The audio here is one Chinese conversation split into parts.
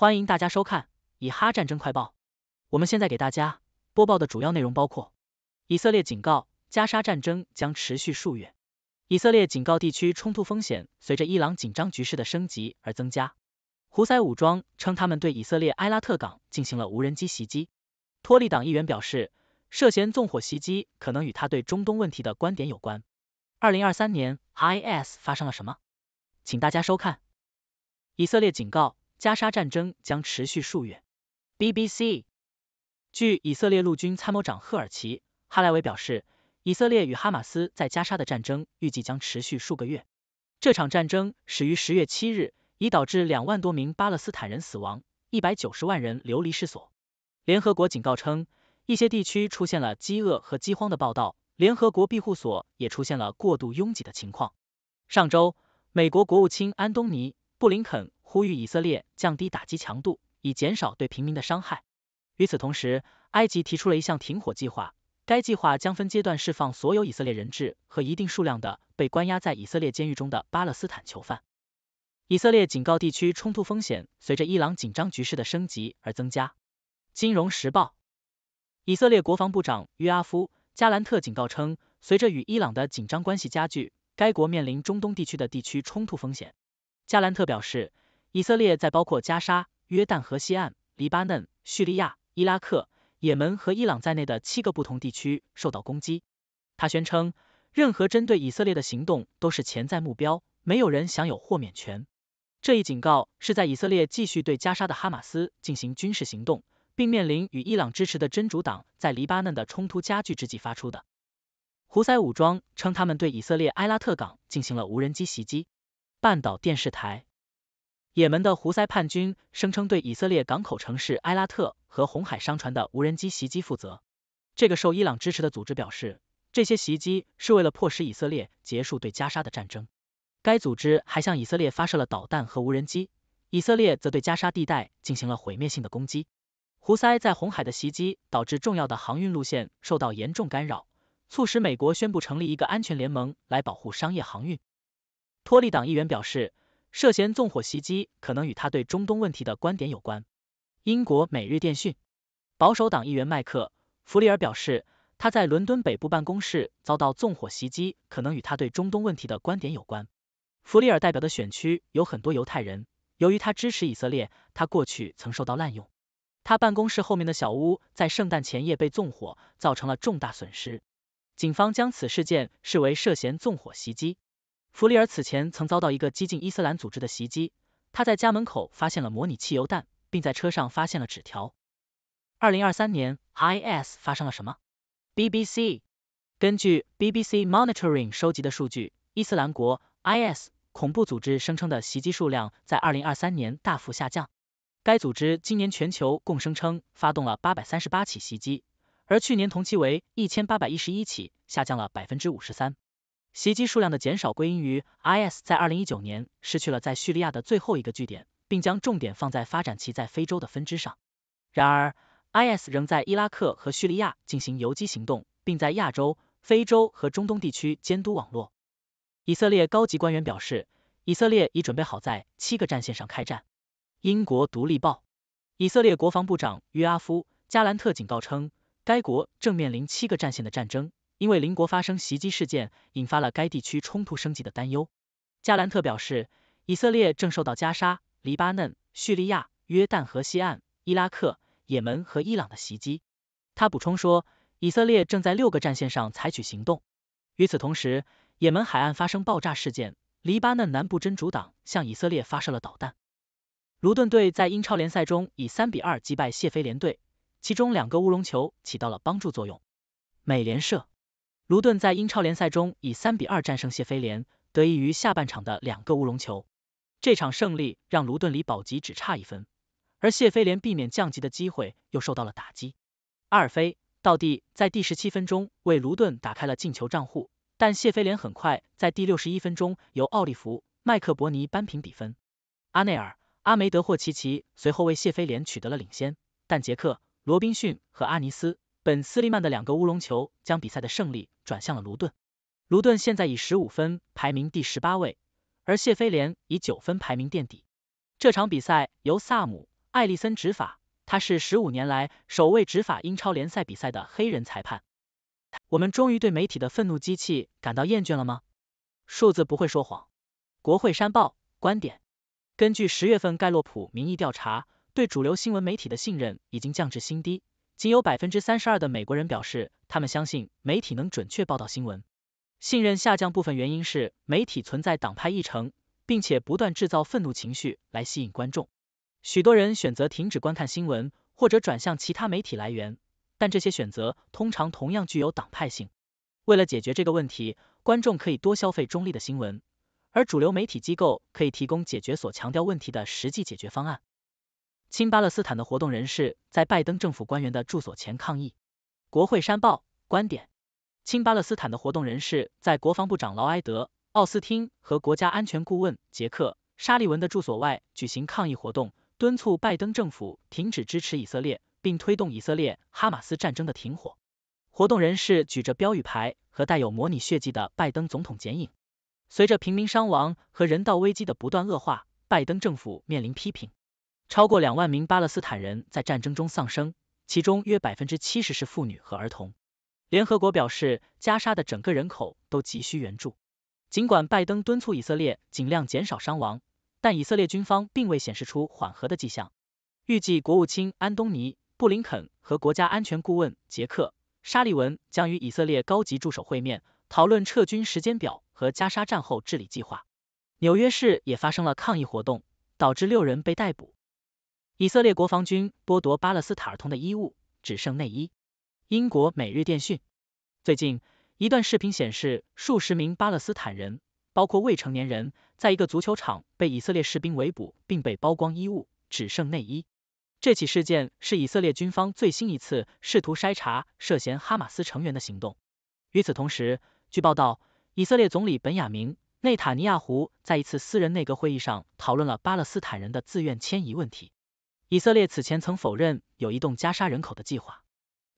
欢迎大家收看以哈战争快报。我们现在给大家播报的主要内容包括：以色列警告加沙战争将持续数月；以色列警告地区冲突风险随着伊朗紧张局势的升级而增加；胡塞武装称他们对以色列埃拉特港进行了无人机袭击；托利党议员表示涉嫌纵火袭击可能与他对中东问题的观点有关。二零二三年，IS 发生了什么？请大家收看以色列警告。加沙战争将持续数月。BBC 据以色列陆军参谋长赫尔奇·哈莱维表示，以色列与哈马斯在加沙的战争预计将持续数个月。这场战争始于十月七日，已导致两万多名巴勒斯坦人死亡，一百九十万人流离失所。联合国警告称，一些地区出现了饥饿和饥荒的报道，联合国庇护所也出现了过度拥挤的情况。上周，美国国务卿安东尼·布林肯。呼吁以色列降低打击强度，以减少对平民的伤害。与此同时，埃及提出了一项停火计划，该计划将分阶段释放所有以色列人质和一定数量的被关押在以色列监狱中的巴勒斯坦囚犯。以色列警告地区冲突风险随着伊朗紧张局势的升级而增加。《金融时报》以色列国防部长约阿夫·加兰特警告称，随着与伊朗的紧张关系加剧，该国面临中东地区的地区冲突风险。加兰特表示。以色列在包括加沙、约旦河西岸、黎巴嫩、叙利亚、伊拉克、也门和伊朗在内的七个不同地区受到攻击。他宣称，任何针对以色列的行动都是潜在目标，没有人享有豁免权。这一警告是在以色列继续对加沙的哈马斯进行军事行动，并面临与伊朗支持的真主党在黎巴嫩的冲突加剧之际发出的。胡塞武装称，他们对以色列埃拉特港进行了无人机袭击。半岛电视台。也门的胡塞叛军声称对以色列港口城市埃拉特和红海商船的无人机袭击负责。这个受伊朗支持的组织表示，这些袭击是为了迫使以色列结束对加沙的战争。该组织还向以色列发射了导弹和无人机，以色列则对加沙地带进行了毁灭性的攻击。胡塞在红海的袭击导致重要的航运路线受到严重干扰，促使美国宣布成立一个安全联盟来保护商业航运。托利党议员表示。涉嫌纵火袭击，可能与他对中东问题的观点有关。英国每日电讯，保守党议员麦克弗里尔表示，他在伦敦北部办公室遭到纵火袭击，可能与他对中东问题的观点有关。弗里尔代表的选区有很多犹太人，由于他支持以色列，他过去曾受到滥用。他办公室后面的小屋在圣诞前夜被纵火，造成了重大损失。警方将此事件视为涉嫌纵火袭击。弗里尔此前曾遭到一个激进伊斯兰组织的袭击，他在家门口发现了模拟汽油弹，并在车上发现了纸条。二零二三年，IS 发生了什么？BBC 根据 BBC Monitoring 收集的数据，伊斯兰国 （IS） 恐怖组织声称的袭击数量在二零二三年大幅下降。该组织今年全球共声称发动了八百三十八起袭击，而去年同期为一千八百一十一起，下降了百分之五十三。袭击数量的减少归因于 IS 在二零一九年失去了在叙利亚的最后一个据点，并将重点放在发展其在非洲的分支上。然而，IS 仍在伊拉克和叙利亚进行游击行动，并在亚洲、非洲和中东地区监督网络。以色列高级官员表示，以色列已准备好在七个战线上开战。英国《独立报》，以色列国防部长约阿夫·加兰特警告称，该国正面临七个战线的战争。因为邻国发生袭击事件，引发了该地区冲突升级的担忧。加兰特表示，以色列正受到加沙、黎巴嫩、叙利亚、约旦河西岸、伊拉克、也门和伊朗的袭击。他补充说，以色列正在六个战线上采取行动。与此同时，也门海岸发生爆炸事件，黎巴嫩南部真主党向以色列发射了导弹。卢顿队在英超联赛中以三比二击败谢菲联队，其中两个乌龙球起到了帮助作用。美联社。卢顿在英超联赛中以三比二战胜谢菲联，得益于下半场的两个乌龙球。这场胜利让卢顿离保级只差一分，而谢菲联避免降级的机会又受到了打击。阿尔菲·道蒂在第十七分钟为卢顿打开了进球账户，但谢菲联很快在第六十一分钟由奥利弗·麦克伯尼扳平比分。阿内尔、阿梅德·霍奇奇随后为谢菲联取得了领先，但杰克·罗宾逊和阿尼斯·本斯利曼的两个乌龙球将比赛的胜利。转向了卢顿，卢顿现在以十五分排名第十八位，而谢菲联以九分排名垫底。这场比赛由萨姆·艾利森执法，他是十五年来首位执法英超联赛比赛的黑人裁判。我们终于对媒体的愤怒机器感到厌倦了吗？数字不会说谎。国会山报观点：根据十月份盖洛普民意调查，对主流新闻媒体的信任已经降至新低。仅有百分之三十二的美国人表示，他们相信媒体能准确报道新闻。信任下降部分原因是媒体存在党派议程，并且不断制造愤怒情绪来吸引观众。许多人选择停止观看新闻，或者转向其他媒体来源，但这些选择通常同样具有党派性。为了解决这个问题，观众可以多消费中立的新闻，而主流媒体机构可以提供解决所强调问题的实际解决方案。亲巴勒斯坦的活动人士在拜登政府官员的住所前抗议。国会山报观点：亲巴勒斯坦的活动人士在国防部长劳埃德·奥斯汀和国家安全顾问杰克·沙利文的住所外举行抗议活动，敦促拜登政府停止支持以色列，并推动以色列哈马斯战争的停火。活动人士举着标语牌和带有模拟血迹的拜登总统剪影。随着平民伤亡和人道危机的不断恶化，拜登政府面临批评。超过两万名巴勒斯坦人在战争中丧生，其中约百分之七十是妇女和儿童。联合国表示，加沙的整个人口都急需援助。尽管拜登敦促以色列尽量减少伤亡，但以色列军方并未显示出缓和的迹象。预计国务卿安东尼·布林肯和国家安全顾问杰克·沙利文将与以色列高级助手会面，讨论撤军时间表和加沙战后治理计划。纽约市也发生了抗议活动，导致六人被逮捕。以色列国防军剥夺巴勒斯坦儿童的衣物，只剩内衣。英国每日电讯最近一段视频显示，数十名巴勒斯坦人，包括未成年人，在一个足球场被以色列士兵围捕，并被剥光衣物，只剩内衣。这起事件是以色列军方最新一次试图筛查涉嫌哈马斯成员的行动。与此同时，据报道，以色列总理本雅明·内塔尼亚胡在一次私人内阁会议上讨论了巴勒斯坦人的自愿迁移问题。以色列此前曾否认有移动加沙人口的计划。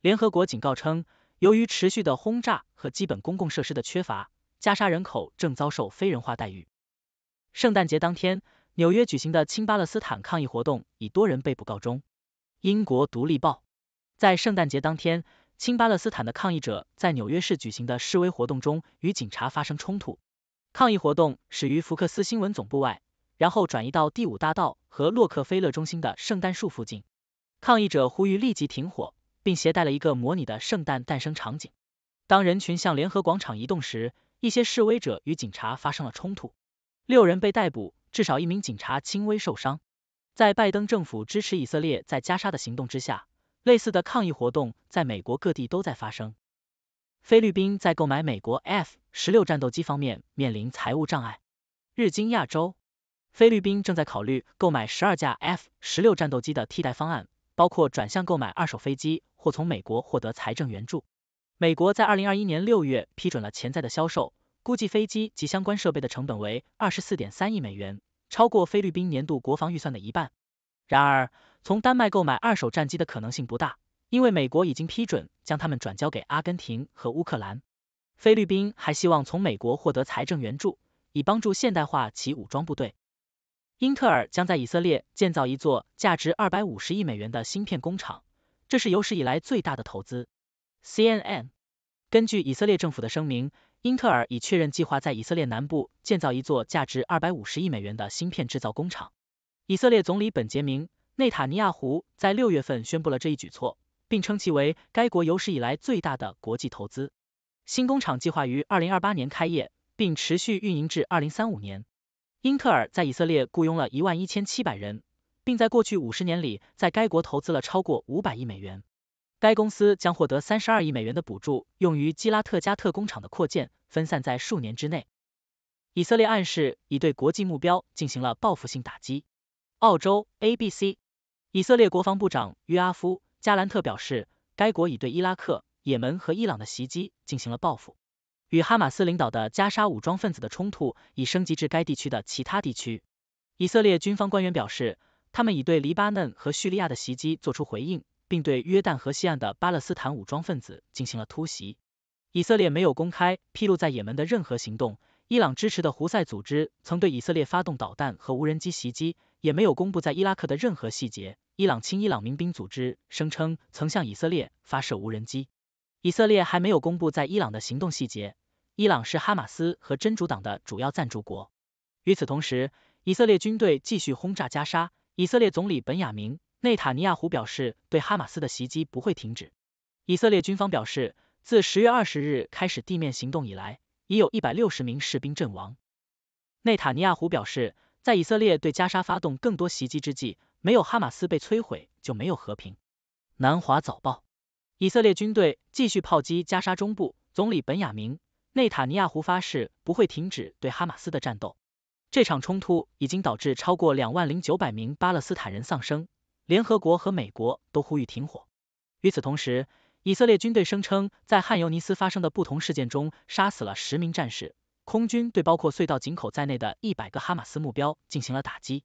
联合国警告称，由于持续的轰炸和基本公共设施的缺乏，加沙人口正遭受非人化待遇。圣诞节当天，纽约举行的亲巴勒斯坦抗议活动以多人被捕告终。英国《独立报》在圣诞节当天，亲巴勒斯坦的抗议者在纽约市举行的示威活动中与警察发生冲突。抗议活动始于福克斯新闻总部外。然后转移到第五大道和洛克菲勒中心的圣诞树附近。抗议者呼吁立即停火，并携带了一个模拟的圣诞诞生场景。当人群向联合广场移动时，一些示威者与警察发生了冲突，六人被逮捕，至少一名警察轻微受伤。在拜登政府支持以色列在加沙的行动之下，类似的抗议活动在美国各地都在发生。菲律宾在购买美国 F 十六战斗机方面面临财务障碍。日经亚洲。菲律宾正在考虑购买十二架 F 十六战斗机的替代方案，包括转向购买二手飞机或从美国获得财政援助。美国在二零二一年六月批准了潜在的销售，估计飞机及相关设备的成本为二十四点三亿美元，超过菲律宾年度国防预算的一半。然而，从丹麦购买二手战机的可能性不大，因为美国已经批准将它们转交给阿根廷和乌克兰。菲律宾还希望从美国获得财政援助，以帮助现代化其武装部队。英特尔将在以色列建造一座价值二百五十亿美元的芯片工厂，这是有史以来最大的投资。CNN 根据以色列政府的声明，英特尔已确认计划在以色列南部建造一座价值二百五十亿美元的芯片制造工厂。以色列总理本杰明内塔尼亚胡在六月份宣布了这一举措，并称其为该国有史以来最大的国际投资。新工厂计划于二零二八年开业，并持续运营至二零三五年。英特尔在以色列雇佣了一万一千七百人，并在过去五十年里在该国投资了超过五百亿美元。该公司将获得三十二亿美元的补助，用于基拉特加特工厂的扩建，分散在数年之内。以色列暗示已对国际目标进行了报复性打击。澳洲 ABC，以色列国防部长约阿夫·加兰特表示，该国已对伊拉克、也门和伊朗的袭击进行了报复。与哈马斯领导的加沙武装分子的冲突已升级至该地区的其他地区。以色列军方官员表示，他们已对黎巴嫩和叙利亚的袭击作出回应，并对约旦河西岸的巴勒斯坦武装分子进行了突袭。以色列没有公开披露在也门的任何行动。伊朗支持的胡塞组织曾对以色列发动导弹和无人机袭击，也没有公布在伊拉克的任何细节。伊朗亲伊朗民兵组织声称曾向以色列发射无人机。以色列还没有公布在伊朗的行动细节。伊朗是哈马斯和真主党的主要赞助国。与此同时，以色列军队继续轰炸加沙。以色列总理本雅明·内塔尼亚胡表示，对哈马斯的袭击不会停止。以色列军方表示，自十月二十日开始地面行动以来，已有一百六十名士兵阵亡。内塔尼亚胡表示，在以色列对加沙发动更多袭击之际，没有哈马斯被摧毁就没有和平。南华早报：以色列军队继续炮击加沙中部，总理本雅明。内塔尼亚胡发誓不会停止对哈马斯的战斗。这场冲突已经导致超过两万零九百名巴勒斯坦人丧生。联合国和美国都呼吁停火。与此同时，以色列军队声称在汉尤尼斯发生的不同事件中杀死了十名战士。空军对包括隧道井口在内的一百个哈马斯目标进行了打击。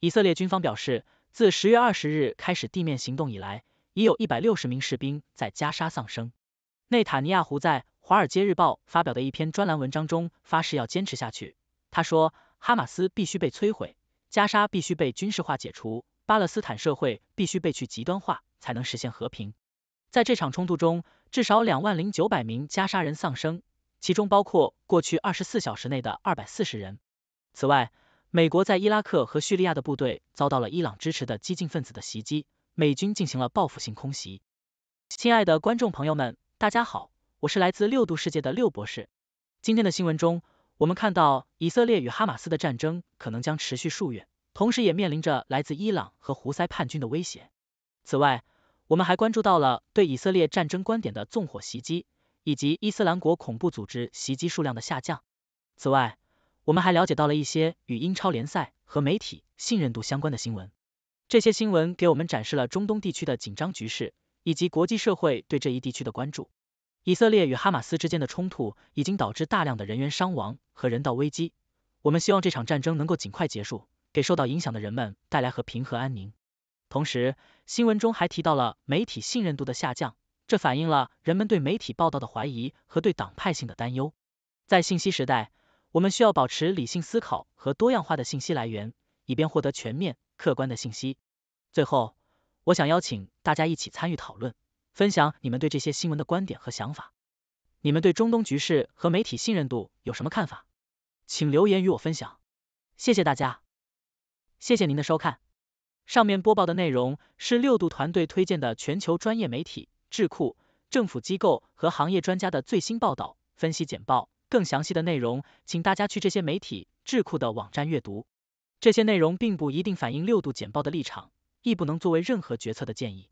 以色列军方表示，自十月二十日开始地面行动以来，已有一百六十名士兵在加沙丧生。内塔尼亚胡在《华尔街日报》发表的一篇专栏文章中发誓要坚持下去。他说：“哈马斯必须被摧毁，加沙必须被军事化解除，巴勒斯坦社会必须被去极端化，才能实现和平。”在这场冲突中，至少两万零九百名加沙人丧生，其中包括过去二十四小时内的二百四十人。此外，美国在伊拉克和叙利亚的部队遭到了伊朗支持的激进分子的袭击，美军进行了报复性空袭。亲爱的观众朋友们，大家好。我是来自六度世界的六博士。今天的新闻中，我们看到以色列与哈马斯的战争可能将持续数月，同时也面临着来自伊朗和胡塞叛军的威胁。此外，我们还关注到了对以色列战争观点的纵火袭击，以及伊斯兰国恐怖组织袭击数量的下降。此外，我们还了解到了一些与英超联赛和媒体信任度相关的新闻。这些新闻给我们展示了中东地区的紧张局势以及国际社会对这一地区的关注。以色列与哈马斯之间的冲突已经导致大量的人员伤亡和人道危机。我们希望这场战争能够尽快结束，给受到影响的人们带来和平和安宁。同时，新闻中还提到了媒体信任度的下降，这反映了人们对媒体报道的怀疑和对党派性的担忧。在信息时代，我们需要保持理性思考和多样化的信息来源，以便获得全面、客观的信息。最后，我想邀请大家一起参与讨论。分享你们对这些新闻的观点和想法。你们对中东局势和媒体信任度有什么看法？请留言与我分享。谢谢大家，谢谢您的收看。上面播报的内容是六度团队推荐的全球专业媒体、智库、政府机构和行业专家的最新报道、分析简报。更详细的内容，请大家去这些媒体、智库的网站阅读。这些内容并不一定反映六度简报的立场，亦不能作为任何决策的建议。